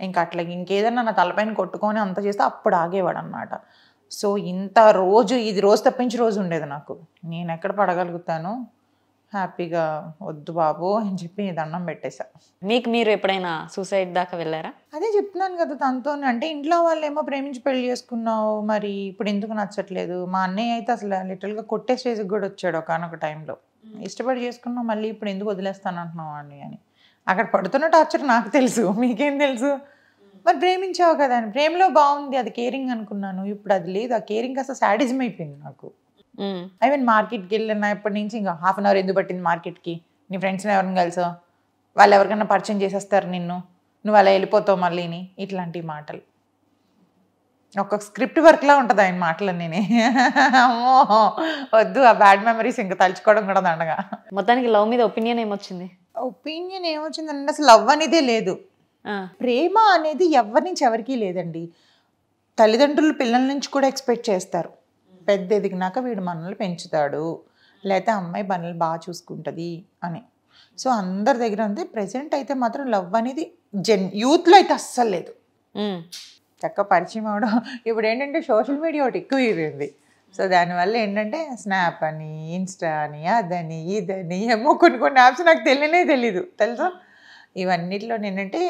ఇంకా అట్లా ఇంకేదన్నా నా తలపైన కొట్టుకొని అంత చేస్తే అప్పుడు ఆగేవాడు అనమాట సో ఇంత రోజు ఇది రోజు తప్పించి రోజు ఉండేది నాకు నేను ఎక్కడ పడగలుగుతాను హ్యాపీగా వద్దు బాబు అని చెప్పి దండం పెట్టేశా మీకు మీరు ఎప్పుడైనా సూసైడ్ దాకా వెళ్ళారా అదే చెప్తున్నాను కదా తనతో అంటే ఇంట్లో వాళ్ళు ఏమో ప్రేమించి పెళ్లి చేసుకున్నావు మరి ఇప్పుడు ఎందుకు నచ్చట్లేదు మా అన్నయ్య అయితే అసలు లిటరల్గా కొట్టే స్టేజ్కి కూడా వచ్చాడు ఒకనొక టైంలో ఇష్టపడి చేసుకున్నావు మళ్ళీ ఇప్పుడు ఎందుకు వదిలేస్తాను అంటున్నావు అని అని అక్కడ పడుతున్న టార్చర్ నాకు తెలుసు మీకేం తెలుసు మరి ప్రేమించావు కదా ప్రేమలో బాగుంది అది కేరింగ్ అనుకున్నాను ఇప్పుడు అది లేదు ఆ కేరింగ్ అసలు సాడిజం అయిపోయింది నాకు ఐ మీన్ మార్కెట్కి వెళ్ళిన ఎప్పటి నుంచి ఇంకా హాఫ్ అన్ అవర్ ఎందుకు పట్టింది మార్కెట్కి నీ ఫ్రెండ్స్ని ఎవరిని కలిసి వాళ్ళు ఎవరికైనా పరిచయం చేసేస్తారు నిన్ను నువ్వు అలా వెళ్ళిపోతావు మళ్ళీని ఇట్లాంటి మాటలు ఒక స్క్రిప్ట్ వర్క్లా ఉంటుంది ఆయన మాటలు నేనే అమ్మో వద్దు ఆ బ్యాడ్ మెమరీస్ ఇంకా తలుచుకోవడం కూడా దండగా మొత్తానికి లవ్ మీద ఒపీనియన్ ఏమొచ్చింది ఒపీనియన్ ఏమొచ్చింది అంటే అసలు లవ్ అనేదే లేదు ప్రేమ అనేది ఎవరి నుంచి ఎవరికీ లేదండి తల్లిదండ్రులు పిల్లల నుంచి కూడా ఎక్స్పెక్ట్ చేస్తారు పెద్ద ఎదిగినాక వీడు మనల్ని పెంచుతాడు లేకపోతే అమ్మాయి పనులు బాగా చూసుకుంటుంది అని సో అందరి దగ్గర ఉంది ప్రెసెంట్ అయితే మాత్రం లవ్ అనేది జెన్ యూత్లో అయితే అస్సలు లేదు చక్క పరిచయం అవడం ఇప్పుడు ఏంటంటే సోషల్ మీడియా ఒకటి ఎక్కువ ఇవ్వింది సో దానివల్ల ఏంటంటే స్నాప్ అని ఇన్స్టా అని అదని ఇదని ఏమో కొన్ని కొన్ని యాప్స్ నాకు తెలియనే తెలీదు తెలుసా ఇవన్నిటిలో ఏంటంటే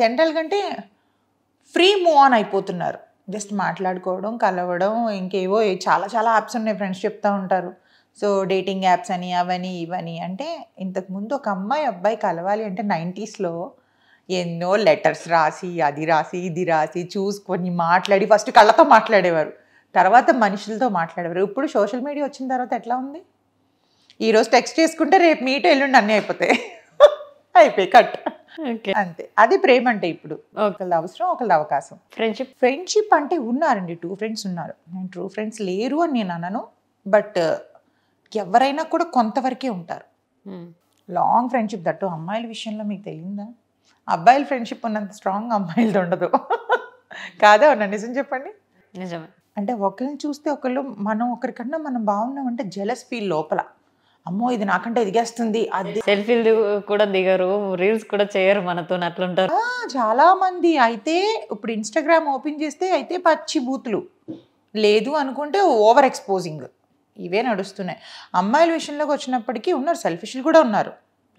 జనరల్ కంటే ఫ్రీ మూవ్ ఆన్ అయిపోతున్నారు జస్ట్ మాట్లాడుకోవడం కలవడం ఇంకేవో చాలా చాలా యాప్స్ ఉన్నాయి ఫ్రెండ్స్ చెప్తూ ఉంటారు సో డేటింగ్ యాప్స్ అని అవని ఇవని అంటే ఇంతకుముందు ఒక అమ్మాయి అబ్బాయి కలవాలి అంటే నైంటీస్లో ఎన్నో లెటర్స్ రాసి అది రాసి ఇది రాసి చూసుకొని మాట్లాడి ఫస్ట్ కళ్ళతో మాట్లాడేవారు తర్వాత మనుషులతో మాట్లాడేవారు ఇప్పుడు సోషల్ మీడియా వచ్చిన తర్వాత ఎట్లా ఉంది ఈరోజు టెక్స్ట్ చేసుకుంటే రేపు మీటో ఎల్లుండి అన్నీ అయిపోతాయి అయిపోయి కట్ అంతే అది ప్రేమ అంటే ఇప్పుడు ఒకళ్ళ అవసరం ఒకళ్ళ అవకాశం ఫ్రెండ్షిప్ ఫ్రెండ్షిప్ అంటే ఉన్నారండి టూ ఫ్రెండ్స్ ఉన్నారు నేను ట్రూ ఫ్రెండ్స్ లేరు అని నేను అనను బట్ ఎవరైనా కూడా కొంతవరకే ఉంటారు లాంగ్ ఫ్రెండ్షిప్ దట్టు అమ్మాయిల విషయంలో మీకు తెలియదా అబ్బాయిల ఫ్రెండ్షిప్ ఉన్నంత స్ట్రాంగ్ అమ్మాయిలది ఉండదు కాదా ఉన్నా నిజం చెప్పండి నిజమే అంటే ఒకరిని చూస్తే ఒకళ్ళు మనం ఒకరికన్నా మనం బాగున్నామంటే జెలస్ ఫీల్ లోపల అమ్మో ఇది నాకంటే ఎదిగేస్తుంది అది సెల్ఫీలు కూడా దిగరు రీల్స్ కూడా చేయరు మనతో అట్లుంటారు చాలా మంది అయితే ఇప్పుడు ఇన్స్టాగ్రామ్ ఓపెన్ చేస్తే అయితే పచ్చి బూతులు లేదు అనుకుంటే ఓవర్ ఎక్స్పోజింగ్ ఇవే నడుస్తున్నాయి అమ్మాయిల విషయంలోకి వచ్చినప్పటికీ ఉన్నారు సెల్ఫిష్లు కూడా ఉన్నారు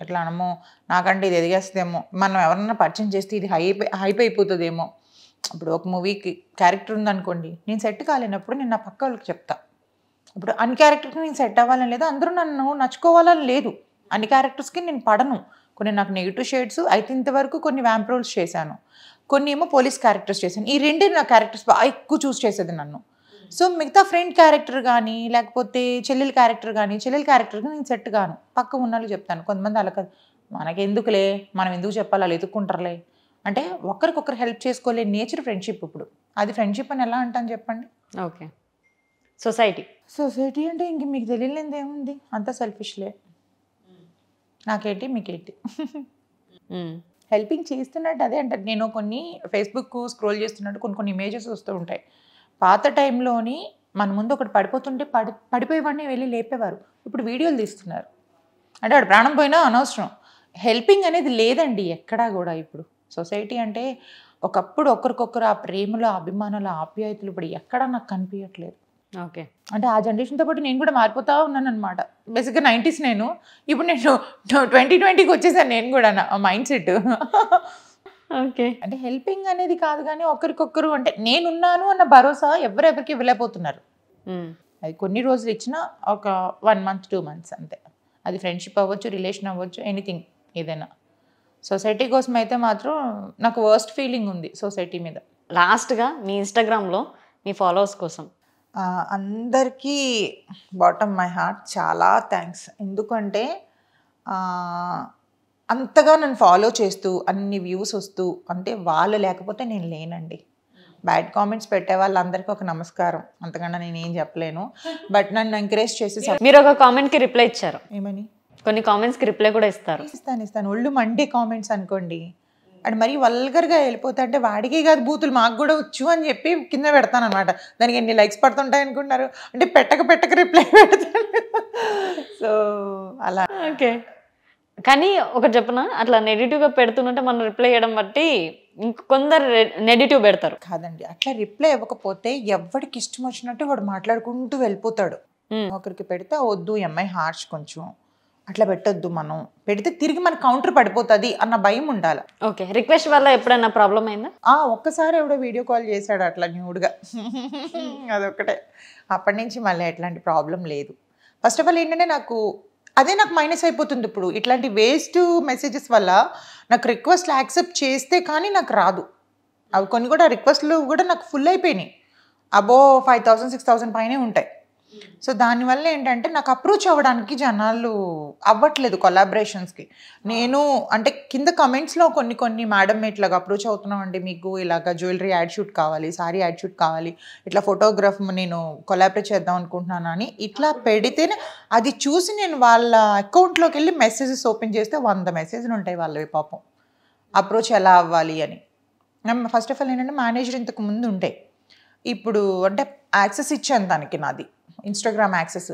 ఎట్లా అనమో నాకంటే ఇది ఎదిగేస్తుందేమో మనం ఎవరన్నా పరిచయం చేస్తే ఇది హైప్ హైప్ అయిపోతుందేమో ఇప్పుడు ఒక మూవీకి క్యారెక్టర్ ఉందనుకోండి నేను సెట్ కాలేనప్పుడు నేను నా పక్క వాళ్ళకి చెప్తాను ఇప్పుడు అన్ని క్యారెక్టర్కి నేను సెట్ అవ్వాలని లేదు అందరూ నన్ను నచ్చుకోవాలని లేదు అన్ని క్యారెక్టర్స్కి నేను పడను కొన్ని నాకు నెగిటివ్ షేడ్స్ అయితే ఇంతవరకు కొన్ని వ్యాంప్ రోల్స్ చేశాను కొన్ని ఏమో పోలీస్ క్యారెక్టర్స్ చేశాను ఈ రెండు నా క్యారెక్టర్స్ బాగా ఎక్కువ చూస్ చేసేది నన్ను సో మిగతా ఫ్రెండ్ క్యారెక్టర్ కానీ లేకపోతే చెల్లెల క్యారెక్టర్ కానీ చెల్లెల క్యారెక్టర్కి నేను సెట్ కాను పక్క ఉన్నోళ్ళు చెప్తాను కొంతమంది అలా కాదు మనకెందుకులే మనం ఎందుకు చెప్పాలి అలా ఎదుక్కుంటారులే అంటే ఒకరికొకరు హెల్ప్ చేసుకోలే నేచర్ ఫ్రెండ్షిప్ ఇప్పుడు అది ఫ్రెండ్షిప్ అని ఎలా అంటాను చెప్పండి ఓకే సొసైటీ సొసైటీ అంటే ఇంక మీకు తెలియలేదు ఏముంది అంతా సెల్ఫిష్లే నాకేంటి మీకేంటి హెల్పింగ్ చేస్తున్నట్టు అదే అంటారు నేను కొన్ని ఫేస్బుక్ స్క్రోల్ చేస్తున్నట్టు కొన్ని కొన్ని ఇమేజెస్ వస్తూ ఉంటాయి పాత టైంలోని మన ముందు ఒకటి పడిపోతుంటే పడి పడిపోయేవాడిని వెళ్ళి లేపేవారు ఇప్పుడు వీడియోలు తీస్తున్నారు అంటే వాడు ప్రాణం పోయినా అనవసరం హెల్పింగ్ అనేది లేదండి ఎక్కడా కూడా ఇప్పుడు సొసైటీ అంటే ఒకప్పుడు ఒకరికొకరు ఆ ప్రేమలో అభిమానుల ఆప్యాయతలు ఇప్పుడు ఎక్కడా నాకు కనిపించట్లేదు ఓకే అంటే ఆ జనరేషన్తో పాటు నేను కూడా మారిపోతా ఉన్నాను అనమాట బేసిక్గా నైంటీస్ నేను ఇప్పుడు నేను ట్వంటీ ట్వంటీకి వచ్చేసాను నేను కూడా నా మైండ్ సెట్ ఓకే అంటే హెల్పింగ్ అనేది కాదు కానీ ఒకరికొకరు అంటే నేనున్నాను అన్న భరోసా ఎవరెవరికి ఇవ్వలేకపోతున్నారు అది కొన్ని రోజులు ఇచ్చిన ఒక వన్ మంత్ టూ మంత్స్ అంతే అది ఫ్రెండ్షిప్ అవ్వచ్చు రిలేషన్ అవ్వచ్చు ఎనీథింగ్ ఏదైనా సొసైటీ కోసం అయితే మాత్రం నాకు వర్స్ట్ ఫీలింగ్ ఉంది సొసైటీ మీద లాస్ట్గా మీ ఇన్స్టాగ్రామ్లో మీ ఫాలోవర్స్ కోసం అందరికీ బాటమ్ మై హార్ట్ చాలా థ్యాంక్స్ ఎందుకంటే అంతగా నన్ను ఫాలో చేస్తూ అన్ని వ్యూస్ వస్తూ అంటే వాళ్ళు లేకపోతే నేను లేనండి బ్యాడ్ కామెంట్స్ పెట్టే వాళ్ళందరికీ ఒక నమస్కారం అంతకన్నా నేను ఏం చెప్పలేను బట్ నన్ను ఎంకరేజ్ చేసి మీరు ఒక కామెంట్కి రిప్లై ఇచ్చారు ఏమని కొన్ని కామెంట్స్కి రిప్లై కూడా ఇస్తారు ఇస్తాను ఇస్తాను ఒళ్ళు మండే కామెంట్స్ అనుకోండి అండ్ మరీ వల్గర్గా వెళ్ళిపోతా అంటే వాడికి కాదు బూతులు మాకు కూడా వచ్చు అని చెప్పి కింద పెడతాను అనమాట దానికి ఎన్ని లైక్స్ పడుతుంటాయి అనుకుంటున్నారు అంటే పెట్టక పెట్టక రిప్లై పెడతాను సో అలా ఓకే కానీ ఒక చెప్పనా అట్లా నెగిటివ్గా పెడుతుంటే మనం రిప్లై చేయడం బట్టి ఇంకొందరు నెగిటివ్ పెడతారు కాదండి అట్లా రిప్లై ఇవ్వకపోతే ఎవరికి ఇష్టం వచ్చినట్టు వాడు మాట్లాడుకుంటూ వెళ్ళిపోతాడు ఒకరికి పెడితే వద్దు ఎంఐ అమ్మాయి హార్ష్ కొంచెం అట్లా పెట్టొద్దు మనం పెడితే తిరిగి మన కౌంటర్ పడిపోతుంది అన్న భయం ఉండాలి ఓకే రిక్వెస్ట్ వల్ల ఎప్పుడైనా ప్రాబ్లం అయిందా ఆ ఒక్కసారి ఎవడో వీడియో కాల్ చేశాడు అట్లా న్యూడ్గా అదొక్కటే అప్పటి నుంచి మళ్ళీ ఎట్లాంటి ప్రాబ్లం లేదు ఫస్ట్ ఆఫ్ ఆల్ ఏంటంటే నాకు అదే నాకు మైనస్ అయిపోతుంది ఇప్పుడు ఇట్లాంటి వేస్ట్ మెసేజెస్ వల్ల నాకు రిక్వెస్ట్లు యాక్సెప్ట్ చేస్తే కానీ నాకు రాదు అవి కొన్ని కూడా రిక్వెస్ట్లు కూడా నాకు ఫుల్ అయిపోయినాయి అబో ఫైవ్ థౌసండ్ సిక్స్ థౌసండ్ పైనే ఉంటాయి సో దానివల్ల ఏంటంటే నాకు అప్రోచ్ అవ్వడానికి జనాలు అవ్వట్లేదు కొలాబరేషన్స్కి నేను అంటే కింద కమెంట్స్లో కొన్ని కొన్ని మేడం ఇట్లాగా అప్రోచ్ అవుతున్నామండి మీకు ఇలాగ జ్యువెలరీ యాడ్ షూట్ కావాలి సారీ యాడ్ షూట్ కావాలి ఇట్లా ఫోటోగ్రాఫ్ నేను కొలాబరేట్ చేద్దాం అనుకుంటున్నాను అని ఇట్లా పెడితేనే అది చూసి నేను వాళ్ళ అకౌంట్లోకి వెళ్ళి మెసేజెస్ ఓపెన్ చేస్తే వంద మెసేజ్లు ఉంటాయి వాళ్ళవి పాపం అప్రోచ్ ఎలా అవ్వాలి అని ఫస్ట్ ఆఫ్ ఆల్ ఏంటంటే మేనేజర్ ఇంతకు ముందు ఉంటే ఇప్పుడు అంటే యాక్సెస్ ఇచ్చాను దానికి నాది ఇన్స్టాగ్రామ్ యాక్సెస్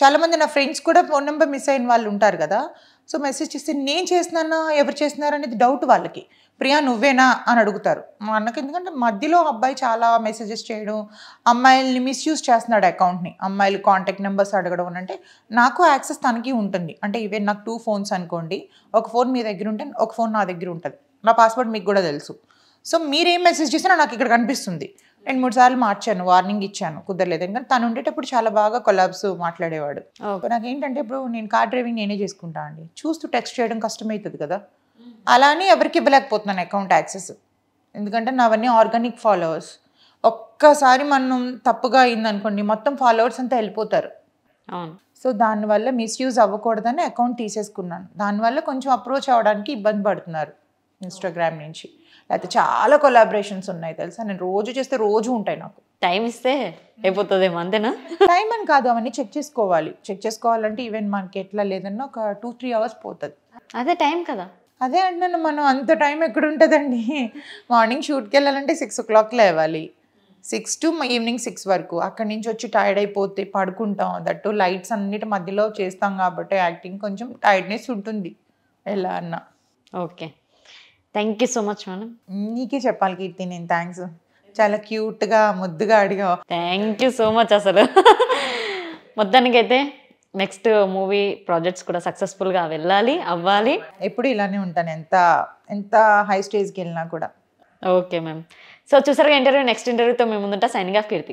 చాలామంది నా ఫ్రెండ్స్ కూడా ఫోన్ నెంబర్ మిస్ అయిన వాళ్ళు ఉంటారు కదా సో మెసేజ్ చేస్తే నేను చేసినానా ఎవరు చేస్తున్నారు అనేది డౌట్ వాళ్ళకి ప్రియా నువ్వేనా అని అడుగుతారు మా అన్నకి ఎందుకంటే మధ్యలో అబ్బాయి చాలా మెసేజెస్ చేయడం అమ్మాయిల్ని మిస్యూజ్ చేస్తున్నాడు అకౌంట్ని అమ్మాయిలు కాంటాక్ట్ నెంబర్స్ అడగడం అని అంటే నాకు యాక్సెస్ తనకి ఉంటుంది అంటే ఇవే నాకు టూ ఫోన్స్ అనుకోండి ఒక ఫోన్ మీ దగ్గర ఉంటే ఒక ఫోన్ నా దగ్గర ఉంటుంది నా పాస్వర్డ్ మీకు కూడా తెలుసు సో మీరేం మెసేజ్ చేసినా నాకు ఇక్కడ కనిపిస్తుంది రెండు మూడు సార్లు మార్చాను వార్నింగ్ ఇచ్చాను కుదరలేదు ఎందుకంటే తను ఉండేటప్పుడు చాలా బాగా కొలాబ్స్ మాట్లాడేవాడు నాకు ఏంటంటే ఇప్పుడు నేను కార్ డ్రైవింగ్ నేనే చేసుకుంటా అండి చూస్తూ టెక్స్ట్ చేయడం కష్టమవుతుంది కదా అలానే ఎవరికి ఇవ్వలేకపోతున్నాను అకౌంట్ యాక్సెస్ ఎందుకంటే నావన్నీ ఆర్గానిక్ ఫాలోవర్స్ ఒక్కసారి మనం తప్పుగా అయిందనుకోండి మొత్తం ఫాలోవర్స్ అంతా వెళ్ళిపోతారు సో దానివల్ల మిస్యూజ్ అవ్వకూడదని అకౌంట్ తీసేసుకున్నాను దానివల్ల కొంచెం అప్రోచ్ అవ్వడానికి ఇబ్బంది పడుతున్నారు ఇన్స్టాగ్రామ్ నుంచి లేకపోతే చాలా కొలాబరేషన్స్ ఉన్నాయి తెలుసా నేను రోజు చేస్తే రోజు ఉంటాయి నాకు టైం ఇస్తే అయిపోతుంది అంతేనా టైం అని కాదు అవన్నీ చెక్ చేసుకోవాలి చెక్ చేసుకోవాలంటే ఈవెన్ మనకి ఎట్లా లేదన్నా ఒక టూ త్రీ అవర్స్ పోతుంది అదే టైం కదా అదే అంటున్నాను మనం అంత టైం ఎక్కడ ఉంటుందండి మార్నింగ్ షూట్కి వెళ్ళాలంటే సిక్స్ ఓ క్లాక్ లేవాలి సిక్స్ టు ఈవినింగ్ సిక్స్ వరకు అక్కడి నుంచి వచ్చి టైర్డ్ అయిపోతే పడుకుంటాం దట్టు లైట్స్ అన్నిటి మధ్యలో చేస్తాం కాబట్టి యాక్టింగ్ కొంచెం టైర్డ్నెస్ ఉంటుంది ఎలా అన్నా okay thank you so much madam నీకే చెప్పాలి కీర్తి నేను థ్యాంక్స్ చాలా క్యూట్గా ముద్దుగా అడిగావు థ్యాంక్ యూ సో మచ్ అసలు మొత్తానికైతే నెక్స్ట్ మూవీ ప్రాజెక్ట్స్ కూడా సక్సెస్ఫుల్గా వెళ్ళాలి అవ్వాలి ఎప్పుడు ఇలానే ఉంటాను ఎంత ఎంత హై స్టేజ్కి వెళ్ళినా కూడా ఓకే మ్యామ్ సో చూసారుగా ఇంటర్వ్యూ నెక్స్ట్ ఇంటర్వ్యూతో మేము ముందుంటా సైనింగ్ ఆఫ్ కీర్తి